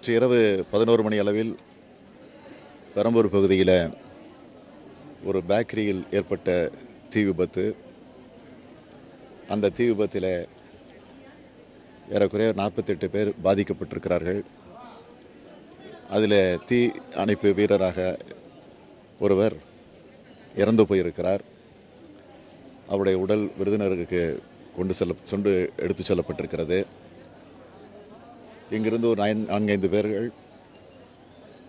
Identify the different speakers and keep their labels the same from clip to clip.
Speaker 1: நேற்று இரவு பதினோரு மணி அளவில் பெரம்பூர் பகுதியில் ஒரு பேக்கரியில் ஏற்பட்ட தீ விபத்து அந்த தீ விபத்தில் ஏறக்குறைய நாற்பத்தெட்டு பேர் பாதிக்கப்பட்டிருக்கிறார்கள் அதில் தீ அணைப்பு வீரராக ஒருவர் இறந்து போயிருக்கிறார் அவருடைய உடல் விருதுநருக்கு கொண்டு செல்ல சொண்டு எடுத்து செல்லப்பட்டிருக்கிறது இங்கிருந்து ஒரு நைன் நான்கைந்து பேர்கள்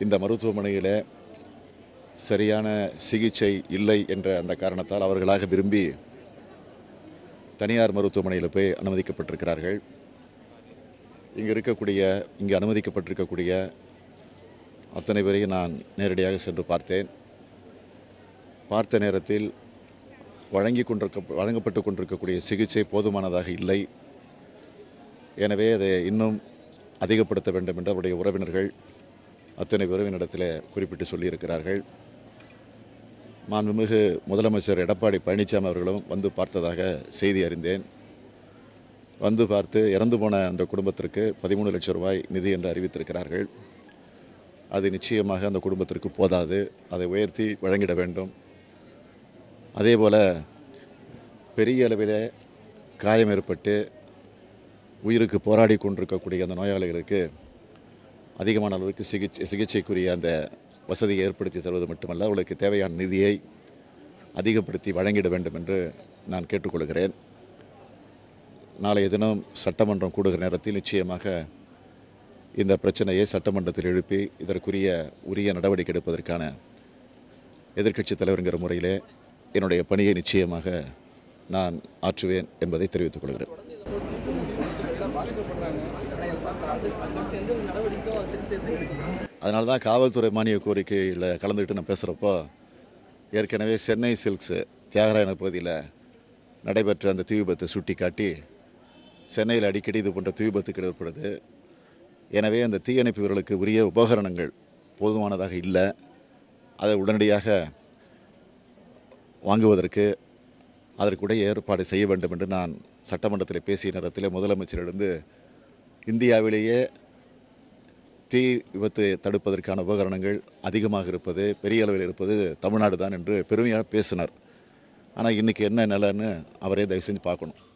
Speaker 1: இந்த மருத்துவமனையில் சரியான சிகிச்சை இல்லை என்ற அந்த காரணத்தால் அவர்களாக விரும்பி தனியார் மருத்துவமனையில் போய் அனுமதிக்கப்பட்டிருக்கிறார்கள் இங்கே இருக்கக்கூடிய இங்கே அனுமதிக்கப்பட்டிருக்கக்கூடிய அத்தனை பேரையும் நான் நேரடியாக சென்று பார்த்தேன் பார்த்த நேரத்தில் வழங்கி கொண்டிருக்க வழங்கப்பட்டு கொண்டிருக்கக்கூடிய சிகிச்சை போதுமானதாக இல்லை எனவே அதை இன்னும் அதிகப்படுத்த வேண்டும் என்று அவருடைய உறவினர்கள் அத்தனை உறவினிடத்தில் குறிப்பிட்டு சொல்லியிருக்கிறார்கள் மாண்புமிகு முதலமைச்சர் எடப்பாடி பழனிசாமி அவர்களும் வந்து பார்த்ததாக செய்தி அறிந்தேன் வந்து பார்த்து இறந்து போன அந்த குடும்பத்திற்கு பதிமூணு லட்சம் ரூபாய் நிதி என்று அறிவித்திருக்கிறார்கள் அது நிச்சயமாக அந்த குடும்பத்திற்கு போதாது அதை உயர்த்தி வழங்கிட வேண்டும் அதே போல் பெரிய அளவில் காயம் ஏற்பட்டு உயிருக்கு போராடி கொண்டிருக்கக்கூடிய அந்த நோயாளிகளுக்கு அதிகமான அளவுக்கு சிகிச்சை சிகிச்சைக்குரிய அந்த வசதியை ஏற்படுத்தி தருவது மட்டுமல்ல அவர்களுக்கு தேவையான நிதியை அதிகப்படுத்தி வழங்கிட வேண்டும் என்று நான் கேட்டுக்கொள்கிறேன் நாளைய தினம் சட்டமன்றம் கூடுகிற நேரத்தில் நிச்சயமாக இந்த பிரச்சனையை சட்டமன்றத்தில் எழுப்பி இதற்குரிய உரிய நடவடிக்கை எடுப்பதற்கான எதிர்க்கட்சித் தலைவருங்கிற முறையிலே என்னுடைய பணியை நிச்சயமாக நான் ஆற்றுவேன் என்பதை தெரிவித்துக் கொள்கிறேன் அதனால தான் காவல்துறை மானிய கோரிக்கையில் கலந்துக்கிட்டு நான் பேசுகிறப்போ ஏற்கனவே சென்னை சில்க்ஸு தியாகராயன பகுதியில் நடைபெற்ற அந்த தீ விபத்தை சுட்டி காட்டி சென்னையில் அடிக்கடி இது போன்ற தீ விபத்துக்கள் ஏற்படுது எனவே அந்த தீயணைப்பு வீரர்களுக்கு உரிய உபகரணங்கள் போதுமானதாக இல்லை அதை உடனடியாக வாங்குவதற்கு அதற்குடைய ஏற்பாடு செய்ய வேண்டும் என்று நான் சட்டமன்றத்தில் பேசிய நேரத்தில் முதலமைச்சரிடந்து இந்தியாவிலேயே தீ விபத்து தடுப்பதற்கான உபகரணங்கள் அதிகமாக இருப்பது பெரிய அளவில் இருப்பது தமிழ்நாடு தான் என்று பெருமையாக பேசினார் ஆனால் இன்றைக்கி என்ன நிலைன்னு அவரே தயவு செஞ்சு பார்க்கணும்